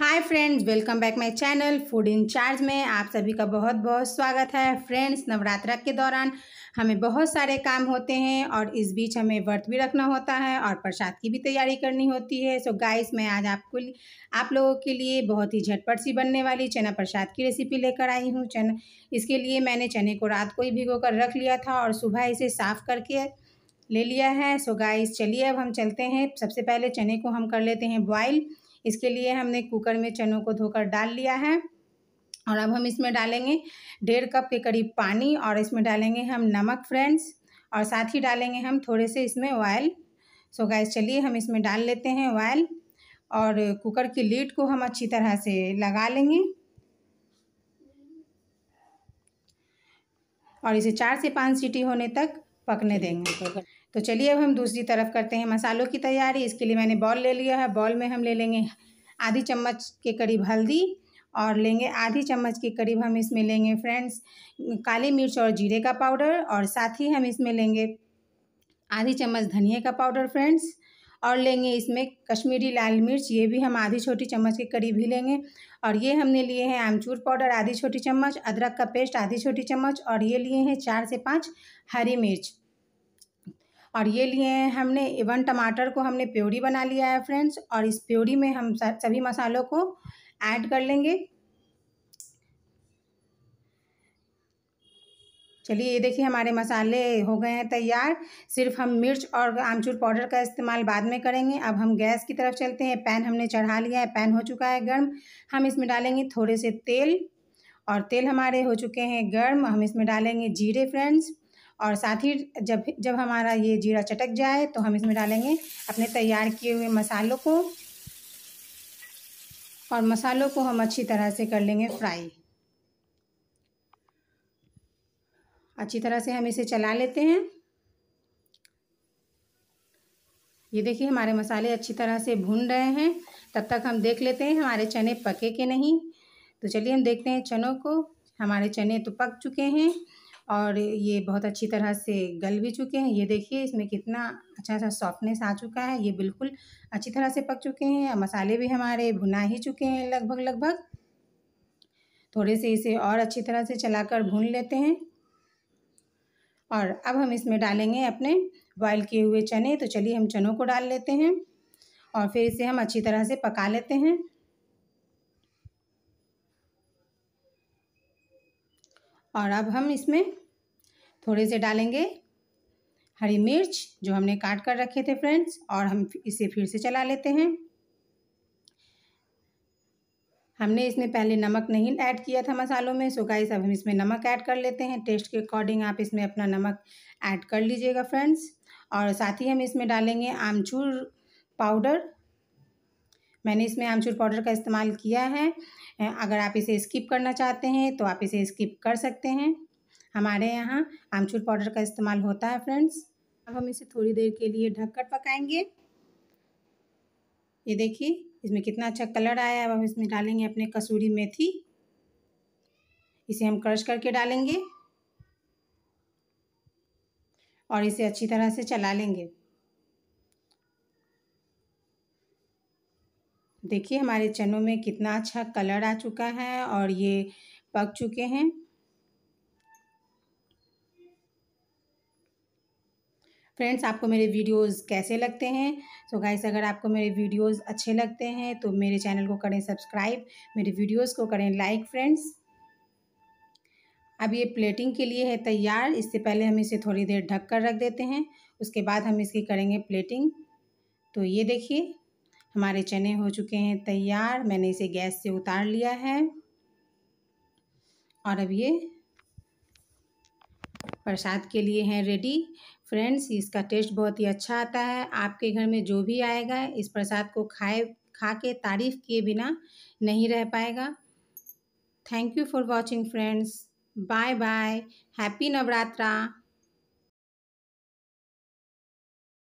hi friends welcome back my channel food in charge में आप सभी का बहुत बहुत स्वागत है फ्रेंड्स नवरात्रा के दौरान हमें बहुत सारे काम होते हैं और इस बीच हमें व्रत भी रखना होता है और प्रसाद की भी तैयारी करनी होती है सो गाइस मैं आज आपको आप लोगों के लिए बहुत ही झटपट सी बनने वाली चना प्रसाद की रेसिपी लेकर आई हूँ चना इसके लिए मैंने चने को रात को ही भिगो कर रख लिया था और सुबह इसे साफ़ करके ले लिया है सो गाइस चलिए अब हम चलते हैं सबसे पहले चने को हम कर लेते हैं बॉयल इसके लिए हमने कुकर में चनों को धोकर डाल लिया है और अब हम इसमें डालेंगे डेढ़ कप के करीब पानी और इसमें डालेंगे हम नमक फ्रेंड्स और साथ ही डालेंगे हम थोड़े से इसमें ऑयल सो गैस चलिए हम इसमें डाल लेते हैं ऑयल और कुकर की लीड को हम अच्छी तरह से लगा लेंगे और इसे चार से पाँच सीटी होने तक पकने देंगे तो चलिए अब हम दूसरी तरफ करते हैं मसालों की तैयारी इसके लिए मैंने बॉल ले लिया है बॉल में हम ले लेंगे आधी चम्मच के करीब हल्दी और लेंगे आधी चम्मच के करीब हम इसमें लेंगे फ्रेंड्स काली मिर्च और जीरे का पाउडर और साथ ही हम इसमें लेंगे आधी चम्मच धनिया का पाउडर फ्रेंड्स और लेंगे इसमें कश्मीरी लाल मिर्च ये भी हम आधी छोटी चम्मच के करीब ही लेंगे और ये हमने लिए हैं आमचूर पाउडर आधी छोटी चम्मच अदरक का पेस्ट आधी छोटी चम्मच और ये लिए हैं चार से पाँच हरी मिर्च और ये लिए हैं हमने इवन टमाटर को हमने प्योरी बना लिया है फ्रेंड्स और इस प्योरी में हम सभी मसालों को ऐड कर लेंगे चलिए ये देखिए हमारे मसाले हो गए हैं तैयार सिर्फ हम मिर्च और आमचूर पाउडर का इस्तेमाल बाद में करेंगे अब हम गैस की तरफ चलते हैं पैन हमने चढ़ा लिया है पैन हो चुका है गर्म हम इसमें डालेंगे थोड़े से तेल और तेल हमारे हो चुके हैं गर्म हम इसमें डालेंगे जीरे फ्रेंड्स और साथ ही जब जब हमारा ये जीरा चटक जाए तो हम इसमें डालेंगे अपने तैयार किए हुए मसालों को और मसालों को हम अच्छी तरह से कर लेंगे फ्राई अच्छी तरह से हम इसे चला लेते हैं ये देखिए हमारे मसाले अच्छी तरह से भून रहे हैं तब तक हम देख लेते हैं हमारे चने पके के नहीं तो चलिए हम देखते हैं चनों को हमारे चने तो पक चुके हैं और ये बहुत अच्छी तरह से गल भी चुके हैं ये देखिए इसमें कितना अच्छा सा सॉफ्टनेस आ चुका है ये बिल्कुल अच्छी तरह से पक चुके हैं मसाले भी हमारे भुना ही चुके हैं लगभग लगभग थोड़े से इसे और अच्छी तरह से चलाकर भून लेते हैं और अब हम इसमें डालेंगे अपने बॉयल किए हुए चने तो चलिए हम चनों को डाल लेते हैं और फिर इसे हम अच्छी तरह से पका लेते हैं और अब हम इसमें थोड़े से डालेंगे हरी मिर्च जो हमने काट कर रखे थे फ्रेंड्स और हम इसे फिर से चला लेते हैं हमने इसमें पहले नमक नहीं ऐड किया था मसालों में सो गाइस अब हम इसमें नमक ऐड कर लेते हैं टेस्ट के अकॉर्डिंग आप इसमें अपना नमक ऐड कर लीजिएगा फ्रेंड्स और साथ ही हम इसमें डालेंगे आमचूर पाउडर मैंने इसमें आमचूर पाउडर का इस्तेमाल किया है अगर आप इसे स्किप करना चाहते हैं तो आप इसे स्किप कर सकते हैं हमारे यहाँ आमचूर पाउडर का इस्तेमाल होता है फ्रेंड्स अब हम इसे थोड़ी देर के लिए ढककर पकाएंगे ये देखिए इसमें कितना अच्छा कलर आया है अब हम इसमें डालेंगे अपने कसूरी मेथी इसे हम क्रश करके डालेंगे और इसे अच्छी तरह से चला लेंगे देखिए हमारे चनों में कितना अच्छा कलर आ चुका है और ये पक चुके हैं फ्रेंड्स आपको मेरे वीडियोस कैसे लगते हैं सो तो so गाइस अगर आपको मेरे वीडियोस अच्छे लगते हैं तो मेरे चैनल को करें सब्सक्राइब मेरे वीडियोस को करें लाइक फ्रेंड्स अब ये प्लेटिंग के लिए है तैयार इससे पहले हम इसे थोड़ी देर ढक कर रख देते हैं उसके बाद हम इसकी करेंगे प्लेटिंग तो ये देखिए हमारे चने हो चुके हैं तैयार मैंने इसे गैस से उतार लिया है और अब ये प्रसाद के लिए हैं रेडी फ्रेंड्स इसका टेस्ट बहुत ही अच्छा आता है आपके घर में जो भी आएगा इस प्रसाद को खाए खा के तारीफ़ किए बिना नहीं रह पाएगा thank you for watching friends bye bye happy Navratra